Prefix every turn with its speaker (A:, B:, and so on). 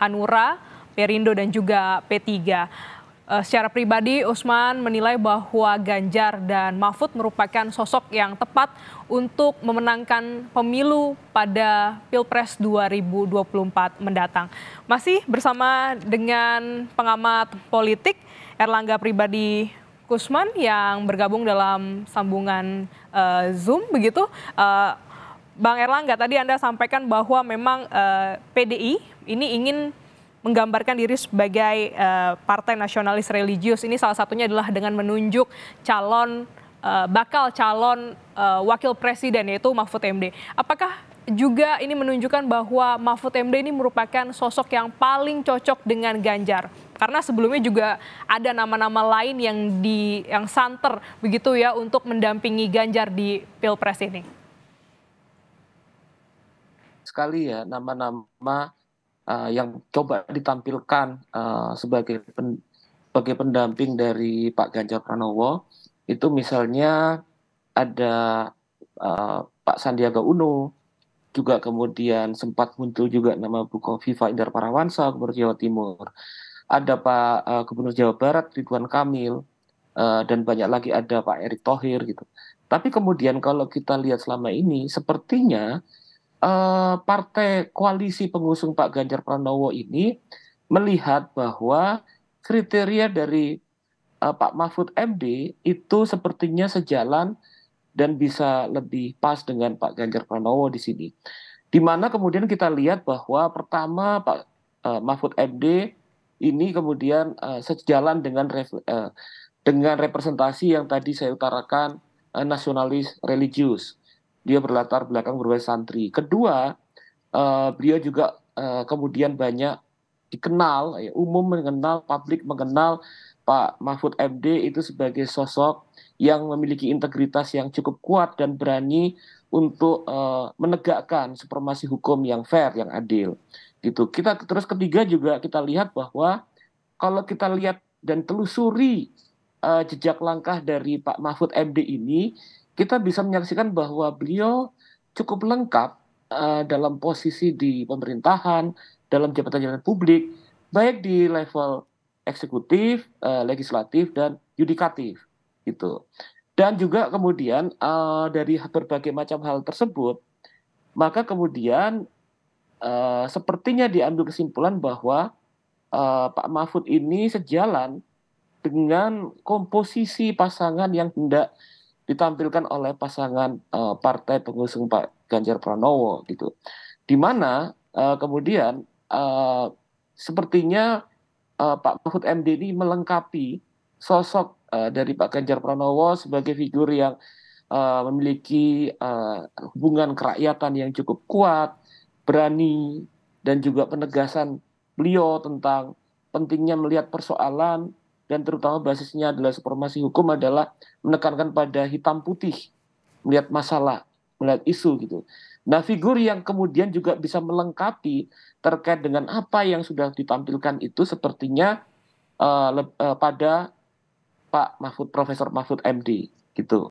A: Hanura, Perindo dan juga P3. Eh, secara pribadi Usman menilai bahwa Ganjar dan Mahfud merupakan sosok yang tepat untuk memenangkan pemilu pada Pilpres 2024 mendatang. Masih bersama dengan pengamat politik Erlangga Pribadi Kusman yang bergabung dalam sambungan uh, Zoom begitu. Uh, Bang Erlangga, tadi Anda sampaikan bahwa memang uh, eh, PDI ini ingin menggambarkan diri sebagai uh, partai nasionalis religius. Ini salah satunya adalah dengan menunjuk calon uh, bakal calon uh, wakil presiden yaitu Mahfud MD. Apakah juga ini menunjukkan bahwa Mahfud MD ini merupakan sosok yang paling cocok dengan Ganjar? Karena sebelumnya juga ada nama-nama lain yang di yang santer begitu ya untuk mendampingi Ganjar di Pilpres ini
B: sekali ya nama-nama uh, yang coba ditampilkan uh, sebagai pen, sebagai pendamping dari Pak Ganjar Pranowo itu misalnya ada uh, Pak Sandiaga Uno juga kemudian sempat muncul juga nama Bu Viva Indar Parawansa Gubernur Jawa Timur ada Pak uh, Gubernur Jawa Barat Ridwan Kamil uh, dan banyak lagi ada Pak Erick Thohir gitu tapi kemudian kalau kita lihat selama ini sepertinya eh, partai koalisi pengusung Pak Ganjar Pranowo ini melihat bahwa kriteria dari eh, Pak Mahfud MD itu sepertinya sejalan dan bisa lebih pas dengan Pak Ganjar Pranowo di sini. Di mana kemudian kita lihat bahwa pertama Pak eh, Mahfud MD ini kemudian eh, sejalan dengan eh, dengan representasi yang tadi saya utarakan eh, nasionalis religius dia berlatar belakang berbagai santri. Kedua, uh, beliau juga uh, kemudian banyak dikenal, ya, umum mengenal, publik mengenal Pak Mahfud MD itu sebagai sosok yang memiliki integritas yang cukup kuat dan berani untuk uh, menegakkan supremasi hukum yang fair, yang adil. Gitu. Kita terus ketiga juga kita lihat bahwa kalau kita lihat dan telusuri uh, jejak langkah dari Pak Mahfud MD ini, kita bisa menyaksikan bahwa beliau cukup lengkap uh, dalam posisi di pemerintahan, dalam jabatan-jabatan publik, baik di level eksekutif, uh, legislatif, dan yudikatif, gitu. Dan juga kemudian uh, dari berbagai macam hal tersebut, maka kemudian uh, sepertinya diambil kesimpulan bahwa uh, Pak Mahfud ini sejalan dengan komposisi pasangan yang hendak ditampilkan oleh pasangan uh, partai pengusung Pak Ganjar Pranowo gitu. Di mana uh, kemudian uh, sepertinya uh, Pak Mahfud MD ini melengkapi sosok uh, dari Pak Ganjar Pranowo sebagai figur yang uh, memiliki uh, hubungan kerakyatan yang cukup kuat, berani dan juga penegasan beliau tentang pentingnya melihat persoalan dan terutama basisnya adalah supremasi hukum adalah menekankan pada hitam putih melihat masalah melihat isu gitu nah figur yang kemudian juga bisa melengkapi terkait dengan apa yang sudah ditampilkan itu sepertinya uh, uh, pada Pak Mahfud Profesor Mahfud MD gitu